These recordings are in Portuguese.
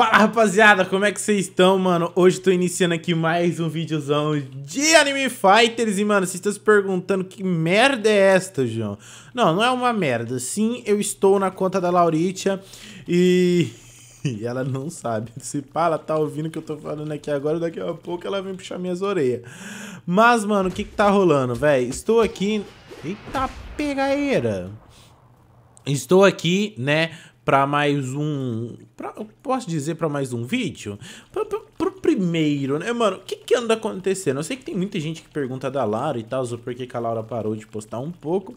Fala rapaziada, como é que vocês estão, mano? Hoje tô iniciando aqui mais um videozão de Anime Fighters e, mano, vocês estão se perguntando que merda é esta, João? Não, não é uma merda. Sim, eu estou na conta da Lauritia e... e ela não sabe. Se fala, ela tá ouvindo o que eu tô falando aqui agora, daqui a pouco ela vem puxar minhas orelhas. Mas, mano, o que que tá rolando, velho? Estou aqui... Eita pegaeira! Estou aqui, né, para mais um. Pra, posso dizer para mais um vídeo? Pra, pra, pro primeiro, né, mano? O que, que anda acontecendo? Eu sei que tem muita gente que pergunta da Laura e tal, por que, que a Laura parou de postar um pouco.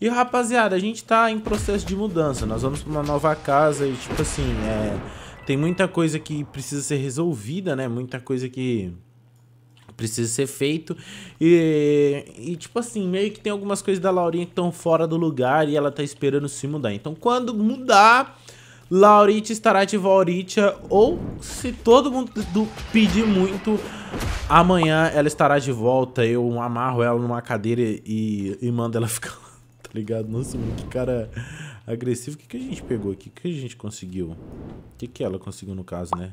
E, rapaziada, a gente tá em processo de mudança. Nós vamos pra uma nova casa e, tipo assim, é, tem muita coisa que precisa ser resolvida, né? Muita coisa que precisa ser feito. E, e, tipo assim, meio que tem algumas coisas da Laurinha que estão fora do lugar e ela tá esperando se mudar. Então, quando mudar, Laurite estará de volta ou se todo mundo pedir muito, amanhã ela estará de volta. Eu amarro ela numa cadeira e, e mando ela ficar lá, tá ligado? Nossa, mano, que cara agressivo. O que, que a gente pegou aqui? O que a gente conseguiu? O que, que ela conseguiu no caso, né?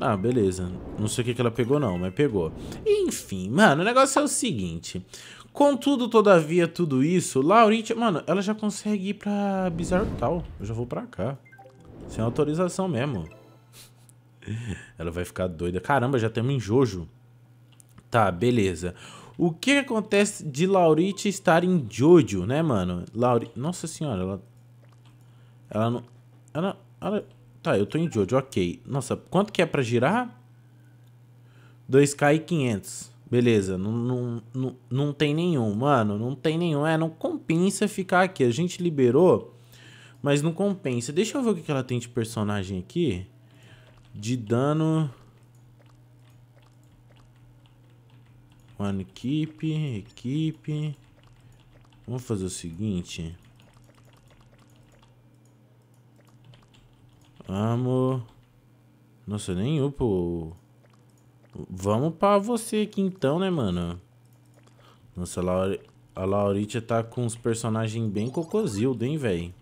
Ah, beleza. Não sei o que, que ela pegou não, mas pegou. Enfim, mano, o negócio é o seguinte. Contudo, todavia, tudo isso, Laurite... Mano, ela já consegue ir pra Bizarro Tal. Eu já vou pra cá. Sem autorização mesmo. Ela vai ficar doida. Caramba, já temos um Jojo. Tá, beleza. O que acontece de Laurite estar em Jojo, né, mano? Lauri... Nossa senhora, ela... Ela não... Ela... ela... Tá, eu tô em Jojo, ok. Nossa, quanto que é pra girar? 2k e 500. Beleza, não, não, não, não tem nenhum, mano, não tem nenhum. É, não compensa ficar aqui. A gente liberou, mas não compensa. Deixa eu ver o que ela tem de personagem aqui. De dano... Mano, equipe, equipe... Vamos fazer o seguinte... Vamos. Nossa, nem upo. Vamos pra você aqui então, né, mano? Nossa, a, Laur... a Lauritia tá com os personagens bem cocôzildo, hein, velho?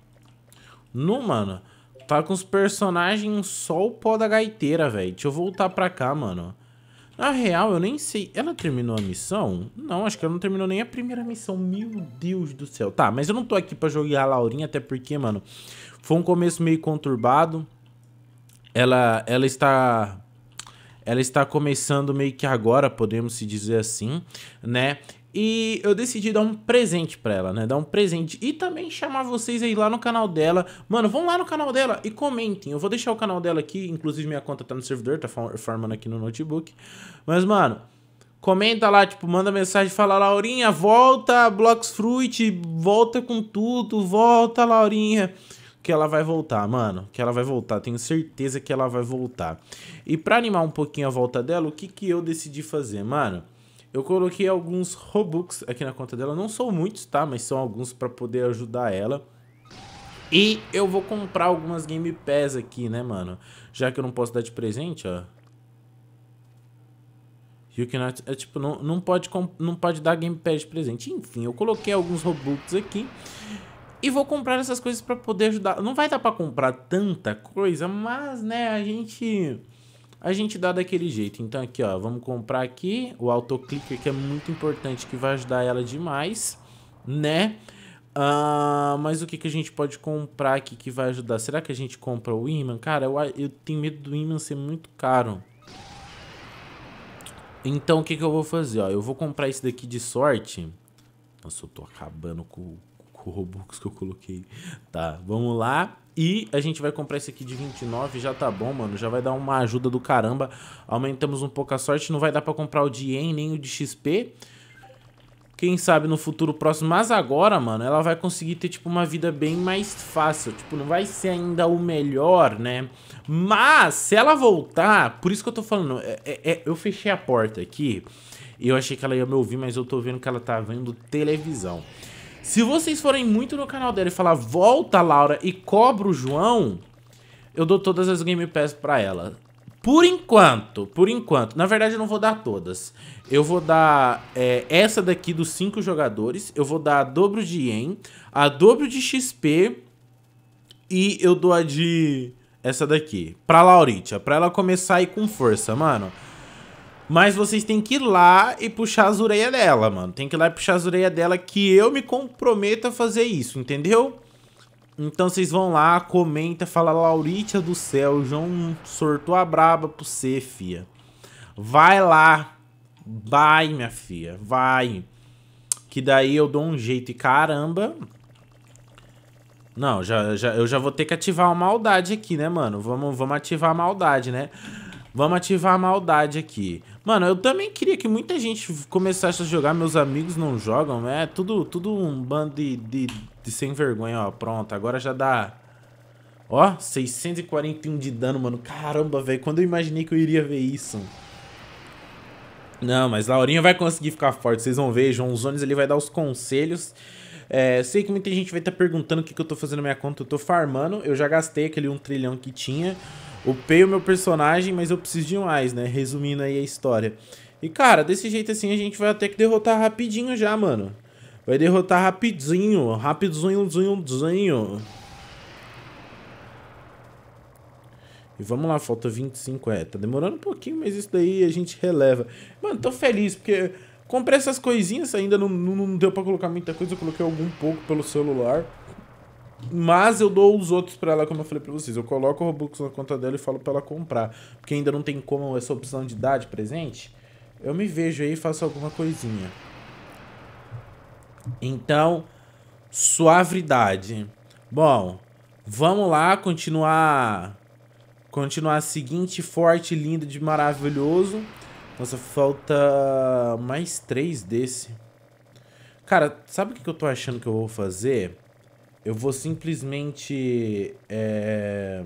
Não, mano. Tá com os personagens só o pó da gaiteira, velho. Deixa eu voltar pra cá, mano. Na real, eu nem sei. Ela terminou a missão? Não, acho que ela não terminou nem a primeira missão. Meu Deus do céu. Tá, mas eu não tô aqui pra jogar a Laurinha, até porque, mano, foi um começo meio conturbado. Ela, ela está ela está começando meio que agora, podemos se dizer assim, né? E eu decidi dar um presente pra ela, né? Dar um presente. E também chamar vocês aí lá no canal dela. Mano, vão lá no canal dela e comentem. Eu vou deixar o canal dela aqui. Inclusive, minha conta tá no servidor, tá formando aqui no notebook. Mas, mano, comenta lá, tipo, manda mensagem, fala, Laurinha, volta, Blocks Fruit, volta com tudo, volta, Laurinha que ela vai voltar, mano. Que ela vai voltar, tenho certeza que ela vai voltar. E para animar um pouquinho a volta dela, o que, que eu decidi fazer, mano? Eu coloquei alguns Robux aqui na conta dela. Não são muitos, tá? Mas são alguns para poder ajudar ela. E eu vou comprar algumas Game Pass aqui, né, mano? Já que eu não posso dar de presente, ó. You cannot... É tipo, não, não, pode, não pode dar Game Pass de presente. Enfim, eu coloquei alguns Robux aqui. E vou comprar essas coisas para poder ajudar. Não vai dar para comprar tanta coisa, mas, né, a gente a gente dá daquele jeito. Então aqui, ó, vamos comprar aqui o autoclicker que é muito importante, que vai ajudar ela demais, né? Uh, mas o que, que a gente pode comprar aqui que vai ajudar? Será que a gente compra o imã? Cara, eu, eu tenho medo do imã ser muito caro. Então o que, que eu vou fazer? Ó, eu vou comprar esse daqui de sorte. Nossa, eu tô acabando com, com o Robux que eu coloquei. Tá, vamos lá. E a gente vai comprar esse aqui de 29, já tá bom, mano. Já vai dar uma ajuda do caramba. Aumentamos um pouco a sorte. Não vai dar pra comprar o de Yen nem o de XP. Quem sabe no futuro próximo. Mas agora, mano, ela vai conseguir ter, tipo, uma vida bem mais fácil. Tipo, não vai ser ainda o melhor, né? Mas, se ela voltar... Por isso que eu tô falando. É, é, é eu fechei a porta aqui. E eu achei que ela ia me ouvir, mas eu tô vendo que ela tá vendo televisão. Se vocês forem muito no canal dela e falar, volta, Laura, e cobra o João, eu dou todas as Game Pass pra ela. Por enquanto, por enquanto. Na verdade, eu não vou dar todas. Eu vou dar é, essa daqui dos cinco jogadores. Eu vou dar a dobro de Yen, a dobro de XP e eu dou a de... Essa daqui. Pra Lauritia, pra ela começar aí com força, mano. Mas vocês têm que ir lá e puxar as orelhas dela, mano. Tem que ir lá e puxar as orelhas dela que eu me comprometo a fazer isso, entendeu? Então vocês vão lá, comenta, fala Lauritia do céu, João sortou a braba pro você, fia. Vai lá. Vai, minha filha, vai. Que daí eu dou um jeito e caramba. Não, já, já, eu já vou ter que ativar a maldade aqui, né, mano? Vamos, vamos ativar a maldade, né? Vamos ativar a maldade aqui. Mano, eu também queria que muita gente começasse a jogar. Meus amigos não jogam, é tudo, tudo um bando de, de, de sem vergonha, ó. Pronto, agora já dá... Ó, 641 de dano, mano. Caramba, velho, quando eu imaginei que eu iria ver isso. Não, mas Laurinha vai conseguir ficar forte, vocês vão ver. João Zones ali vai dar os conselhos. É, sei que muita gente vai estar tá perguntando o que, que eu tô fazendo na minha conta. Eu tô farmando, eu já gastei aquele 1 trilhão que tinha upei o meu personagem, mas eu preciso de mais, né? Resumindo aí a história. E, cara, desse jeito assim a gente vai ter que derrotar rapidinho já, mano. Vai derrotar rapidinho, rapidinho, zinho, E vamos lá, falta 25, é, tá demorando um pouquinho, mas isso daí a gente releva. Mano, tô feliz, porque comprei essas coisinhas, ainda não, não, não deu pra colocar muita coisa, eu coloquei algum pouco pelo celular. Mas eu dou os outros para ela, como eu falei para vocês. Eu coloco o Robux na conta dela e falo para ela comprar. Porque ainda não tem como essa opção de dar de presente. Eu me vejo aí e faço alguma coisinha. Então, suavidade. Bom, vamos lá continuar continuar seguinte, forte, lindo, de maravilhoso. Nossa, falta mais três desse. Cara, sabe o que eu tô achando que eu vou fazer? Eu vou simplesmente... É...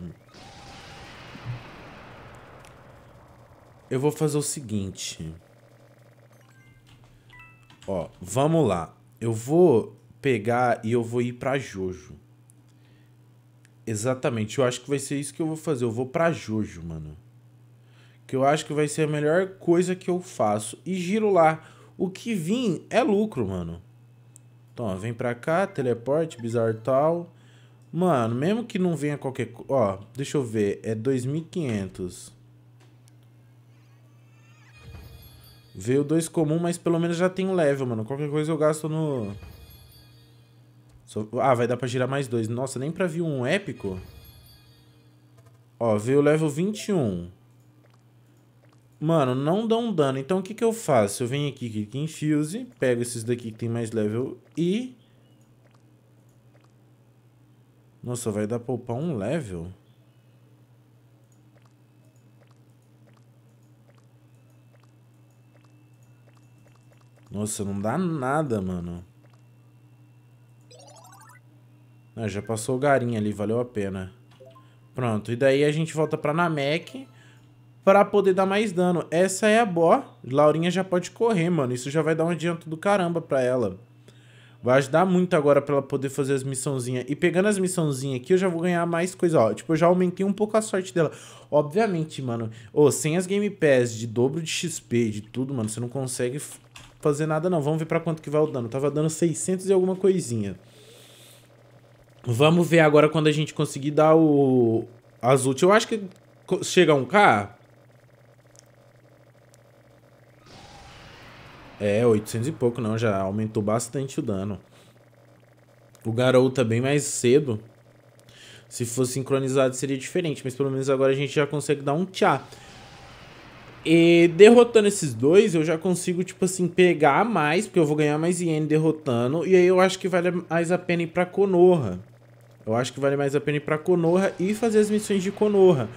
Eu vou fazer o seguinte. Ó, vamos lá. Eu vou pegar e eu vou ir pra Jojo. Exatamente, eu acho que vai ser isso que eu vou fazer. Eu vou pra Jojo, mano. Que eu acho que vai ser a melhor coisa que eu faço. E giro lá. O que vim é lucro, mano. Então, ó, vem pra cá, teleporte, bizarro tal. Mano, mesmo que não venha qualquer... Ó, deixa eu ver. É 2.500. Veio dois comum, mas pelo menos já tem um level, mano. Qualquer coisa eu gasto no... So... Ah, vai dar pra girar mais dois. Nossa, nem pra vir um épico. Ó, veio o level 21. Mano, não dão dano. Então o que, que eu faço? Eu venho aqui, clico em Fuse, pego esses daqui que tem mais level e... Nossa, vai dar poupar um level? Nossa, não dá nada, mano. Ah, já passou o garinha ali, valeu a pena. Pronto, e daí a gente volta pra Namek para poder dar mais dano. Essa é a boa. Laurinha já pode correr, mano. Isso já vai dar um adianto do caramba pra ela. Vai ajudar muito agora pra ela poder fazer as missãozinhas. E pegando as missãozinhas aqui, eu já vou ganhar mais coisa, ó. Tipo, eu já aumentei um pouco a sorte dela. Obviamente, mano. Ô, oh, sem as Game Pass, de dobro de XP, de tudo, mano, você não consegue fazer nada, não. Vamos ver pra quanto que vai o dano. Tava dando 600 e alguma coisinha. Vamos ver agora quando a gente conseguir dar o... As ult. Eu acho que chega a 1k... É, 800 e pouco não, já aumentou bastante o dano. O Garou é bem mais cedo. Se fosse sincronizado seria diferente, mas pelo menos agora a gente já consegue dar um tchá. E derrotando esses dois, eu já consigo, tipo assim, pegar mais, porque eu vou ganhar mais iene derrotando. E aí eu acho que vale mais a pena ir pra Konoha. Eu acho que vale mais a pena ir pra Konoha e fazer as missões de Konoha.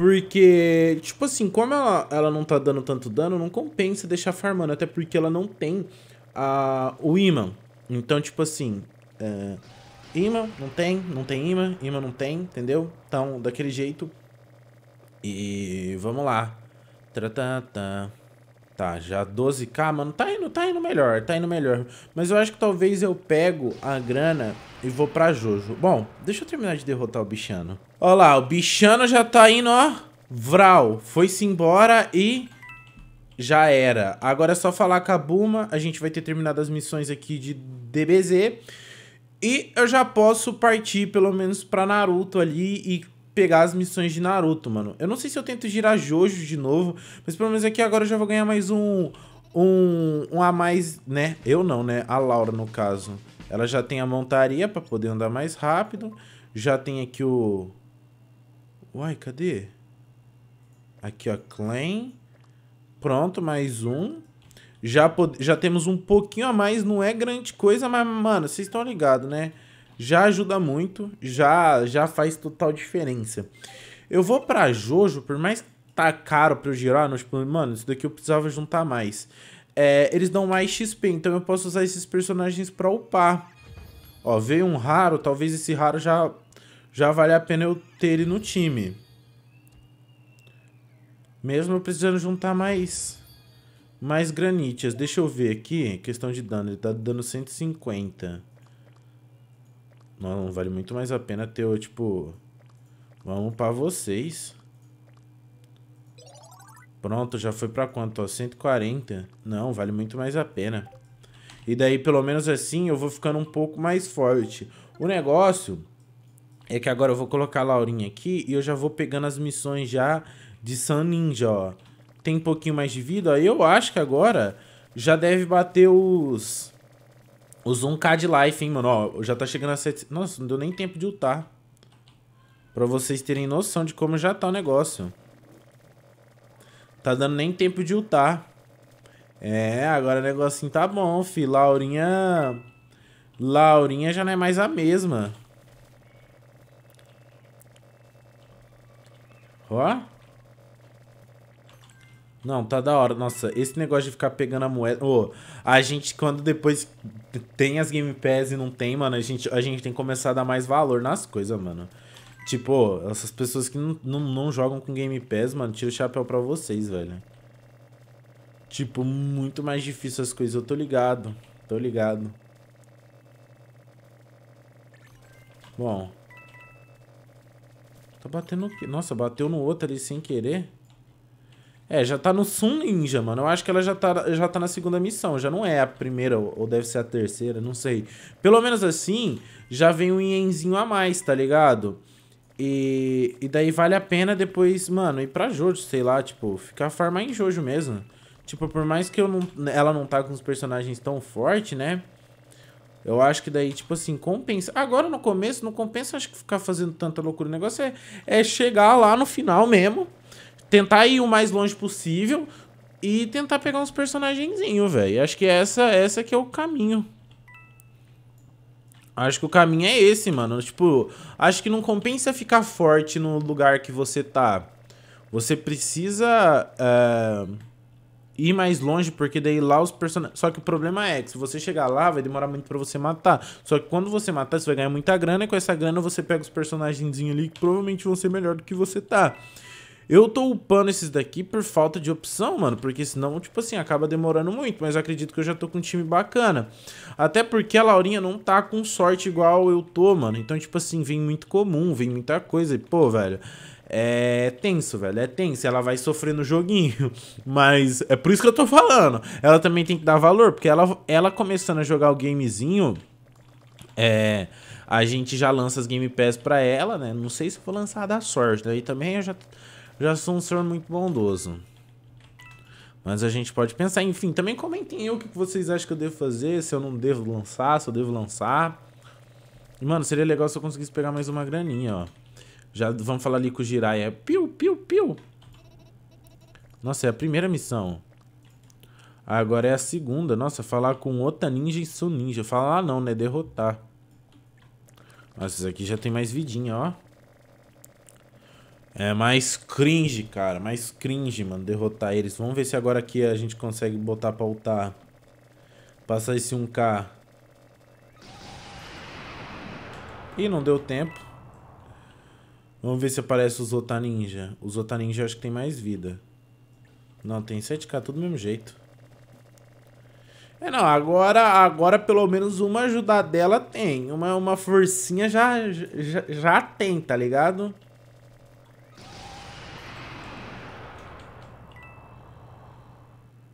Porque, tipo assim, como ela, ela não tá dando tanto dano, não compensa deixar farmando. Até porque ela não tem a, o imã. Então, tipo assim... É, imã não tem, não tem imã, imã não tem, entendeu? Então, daquele jeito. E vamos lá. Tá, Tá, já 12k, mano, tá indo, tá indo melhor, tá indo melhor. Mas eu acho que talvez eu pego a grana e vou pra Jojo. Bom, deixa eu terminar de derrotar o bichano. Ó lá, o bichano já tá indo, ó. Vral, foi-se embora e já era. Agora é só falar com a Buma, a gente vai ter terminado as missões aqui de DBZ. E eu já posso partir pelo menos pra Naruto ali e pegar as missões de Naruto, mano. Eu não sei se eu tento girar Jojo de novo, mas pelo menos aqui agora eu já vou ganhar mais um, um, um a mais, né? Eu não, né? A Laura, no caso. Ela já tem a montaria pra poder andar mais rápido. Já tem aqui o... Uai, cadê? Aqui, ó, Clan. Pronto, mais um. Já, pod... já temos um pouquinho a mais. Não é grande coisa, mas, mano, vocês estão ligados, né? já ajuda muito, já já faz total diferença. Eu vou para Jojo, por mais que tá caro para eu girar, tipo, mano, isso daqui eu precisava juntar mais. É, eles dão mais XP, então eu posso usar esses personagens para upar. Ó, veio um raro, talvez esse raro já já vale a pena eu ter ele no time. Mesmo eu precisando juntar mais mais granítias Deixa eu ver aqui, questão de dano, ele tá dando 150. Não, vale muito mais a pena ter o, tipo... Vamos pra vocês. Pronto, já foi pra quanto? Ó, 140. Não, vale muito mais a pena. E daí, pelo menos assim, eu vou ficando um pouco mais forte. O negócio é que agora eu vou colocar a Laurinha aqui e eu já vou pegando as missões já de Sun Ninja, ó. Tem um pouquinho mais de vida. Ó. Eu acho que agora já deve bater os... Os 1k de life, hein, mano. Ó, já tá chegando a 700. Nossa, não deu nem tempo de ultar. Pra vocês terem noção de como já tá o negócio. Tá dando nem tempo de ultar. É, agora o negocinho tá bom, fi. Laurinha... Laurinha já não é mais a mesma. Ó. Não, tá da hora. Nossa, esse negócio de ficar pegando a moeda. Ô, a gente, quando depois tem as Game Pass e não tem, mano, a gente, a gente tem que começar a dar mais valor nas coisas, mano. Tipo, essas pessoas que não, não, não jogam com Game Pass, mano, tira o chapéu pra vocês, velho. Tipo, muito mais difícil as coisas. Eu tô ligado. Tô ligado. Bom. Tá batendo... Nossa, bateu no outro ali sem querer. É, já tá no Sun Ninja, mano. Eu acho que ela já tá, já tá na segunda missão. Já não é a primeira, ou deve ser a terceira, não sei. Pelo menos assim, já vem um ienzinho a mais, tá ligado? E, e daí vale a pena depois, mano, ir pra Jojo, sei lá, tipo, ficar farmar em Jojo mesmo. Tipo, por mais que eu não, ela não tá com os personagens tão forte, né? Eu acho que daí, tipo assim, compensa. Agora no começo, não compensa acho que ficar fazendo tanta loucura. O negócio é, é chegar lá no final mesmo tentar ir o mais longe possível e tentar pegar uns personagenzinhos, velho. Acho que essa, essa que é o caminho. Acho que o caminho é esse, mano. Tipo, acho que não compensa ficar forte no lugar que você tá. Você precisa uh, ir mais longe, porque daí lá os personagens... Só que o problema é que se você chegar lá, vai demorar muito pra você matar. Só que quando você matar, você vai ganhar muita grana, e com essa grana você pega os personagenzinhos ali que provavelmente vão ser melhor do que você tá. Eu tô upando esses daqui por falta de opção, mano, porque senão, tipo assim, acaba demorando muito, mas eu acredito que eu já tô com um time bacana. Até porque a Laurinha não tá com sorte igual eu tô, mano. Então, tipo assim, vem muito comum, vem muita coisa e, pô, velho... É tenso, velho. É tenso. Ela vai sofrer no joguinho. Mas é por isso que eu tô falando. Ela também tem que dar valor. Porque ela, ela começando a jogar o gamezinho. É. A gente já lança as Game Pass pra ela, né? Não sei se vou lançar da sorte. Daí também eu já já sou um senhor muito bondoso. Mas a gente pode pensar. Enfim, também comentem eu o que vocês acham que eu devo fazer, se eu não devo lançar, se eu devo lançar. E, mano, seria legal se eu conseguisse pegar mais uma graninha, ó. Já vamos falar ali com o Jiraiya. Piu, piu, piu. Nossa, é a primeira missão. Agora é a segunda. Nossa, falar com outra Ninja e Suninja. Falar não, né? Derrotar. Nossa, isso aqui já tem mais vidinha, ó. É mais cringe, cara. Mais cringe, mano, derrotar eles. Vamos ver se agora aqui a gente consegue botar pra ultar. Passar esse 1k. Ih, não deu tempo. Vamos ver se aparece os Otaninja. Os Otaninja eu acho que tem mais vida. Não, tem 7k, tudo do mesmo jeito. É, não, agora, agora pelo menos uma ajudadela tem. Uma, uma forcinha já, já, já tem, tá ligado?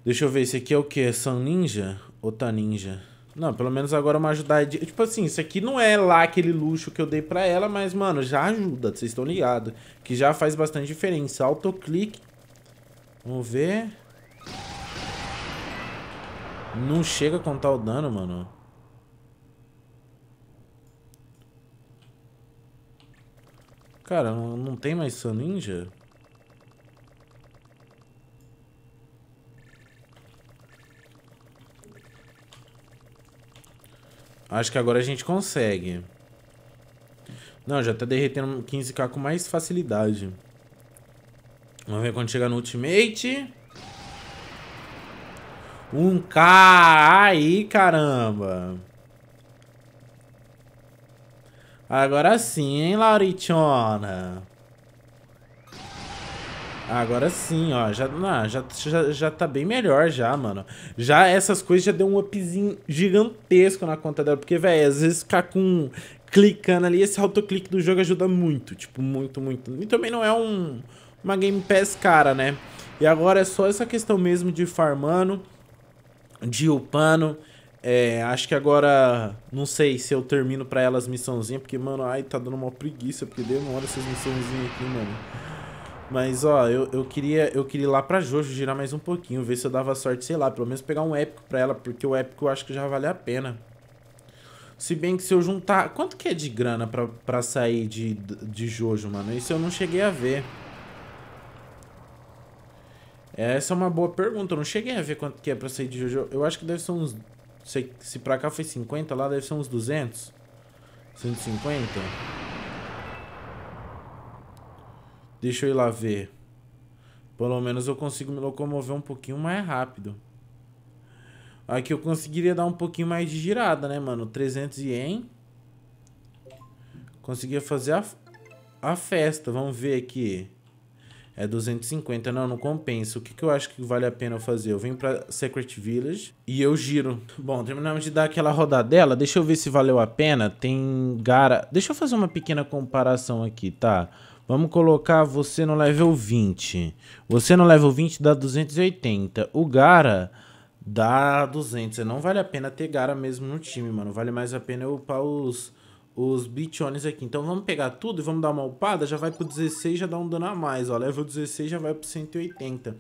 Deixa eu ver, esse aqui é o que? É Ninja ou Taninja? Não, pelo menos agora é uma ajudadinha. Tipo assim, isso aqui não é lá aquele luxo que eu dei pra ela, mas, mano, já ajuda, vocês estão ligados. Que já faz bastante diferença. Autoclique. Vamos ver. Não chega a contar o dano, mano. Cara, não, não tem mais Sun Ninja? Acho que agora a gente consegue. Não, já tá derretendo 15k com mais facilidade. Vamos ver quando chegar no ultimate. 1k! Aí, caramba! Agora sim, hein, Lauritiona? Agora sim, ó. Já, não, já, já, já tá bem melhor já, mano. Já essas coisas já deu um upzinho gigantesco na conta dela. Porque, velho, às vezes ficar com... Clicando ali, esse autoclique do jogo ajuda muito. Tipo, muito, muito. E também não é um... Uma Game Pass cara, né? E agora é só essa questão mesmo de farmando, de upando. É, acho que agora, não sei se eu termino pra elas missãozinha, porque, mano, ai, tá dando uma preguiça, porque demora essas missãozinhas aqui, mano. Mas, ó, eu, eu, queria, eu queria ir lá pra Jojo girar mais um pouquinho, ver se eu dava sorte, sei lá, pelo menos pegar um épico pra ela, porque o épico eu acho que já vale a pena. Se bem que se eu juntar... Quanto que é de grana pra, pra sair de, de Jojo, mano? Isso eu não cheguei a ver. Essa é uma boa pergunta. Eu não cheguei a ver quanto que é pra sair de Jojo. Eu acho que deve ser uns... Se, se pra cá foi 50, lá deve ser uns 200. 150. Deixa eu ir lá ver. Pelo menos eu consigo me locomover um pouquinho mais rápido. Aqui eu conseguiria dar um pouquinho mais de girada, né, mano? 300 ien. Conseguia fazer a, a festa. Vamos ver aqui. É 250. Não, não compensa. O que, que eu acho que vale a pena eu fazer? Eu venho pra Secret Village e eu giro. Bom, terminamos de dar aquela rodadela. Deixa eu ver se valeu a pena. Tem Gara... Deixa eu fazer uma pequena comparação aqui, tá? Tá? Vamos colocar você no level 20. Você no level 20 dá 280. O Gara dá 200. Não vale a pena ter Gara mesmo no time, mano. Vale mais a pena eu upar os, os bichones aqui. Então vamos pegar tudo e vamos dar uma upada. Já vai pro 16, já dá um dano a mais, ó. Level 16 já vai pro 180.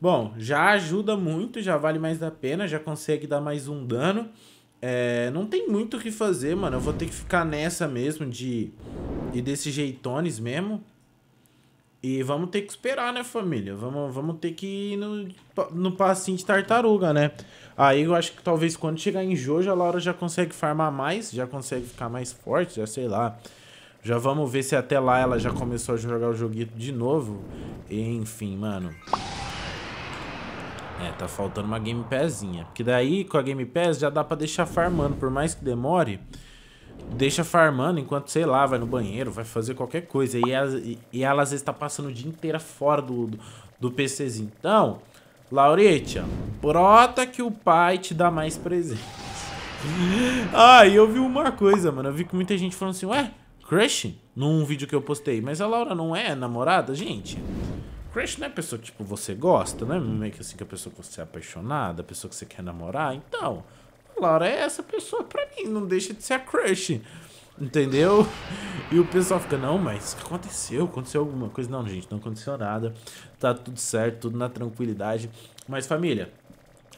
Bom, já ajuda muito, já vale mais a pena. Já consegue dar mais um dano. É, não tem muito o que fazer, mano. Eu vou ter que ficar nessa mesmo de e desse jeitones mesmo. E vamos ter que esperar, né, família? Vamos, vamos ter que ir no, no passinho de tartaruga, né? Aí eu acho que talvez quando chegar em Jojo, a Laura já consegue farmar mais, já consegue ficar mais forte, já sei lá. Já vamos ver se até lá ela já começou a jogar o joguinho de novo. Enfim, mano. É, tá faltando uma Game Passinha. Porque daí, com a Game Pass, já dá pra deixar farmando. Por mais que demore, deixa farmando enquanto, sei lá, vai no banheiro, vai fazer qualquer coisa. E ela, e ela às vezes tá passando o dia inteiro fora do, do, do PCzinho. Então, Lauretia, brota que o pai te dá mais presente. ah, e eu vi uma coisa, mano. Eu vi que muita gente falando assim, ué, crush? Num vídeo que eu postei. Mas a Laura não é namorada? Gente, crush não é pessoa que, tipo, você gosta, né? Meio que assim, que a pessoa que você é apaixonada, a pessoa que você quer namorar. Então... Laura é essa pessoa pra mim, não deixa de ser a crush. Entendeu? E o pessoal fica, não, mas o que aconteceu, aconteceu alguma coisa. Não, gente, não aconteceu nada. Tá tudo certo, tudo na tranquilidade. Mas família,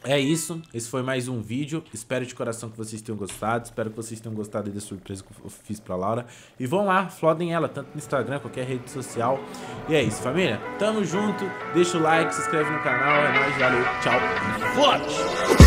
é isso, esse foi mais um vídeo. Espero de coração que vocês tenham gostado. Espero que vocês tenham gostado da surpresa que eu fiz pra Laura. E vão lá, flodem ela, tanto no Instagram, qualquer rede social. E é isso, família. Tamo junto. Deixa o like, se inscreve no canal. É nóis, valeu, tchau. Forte!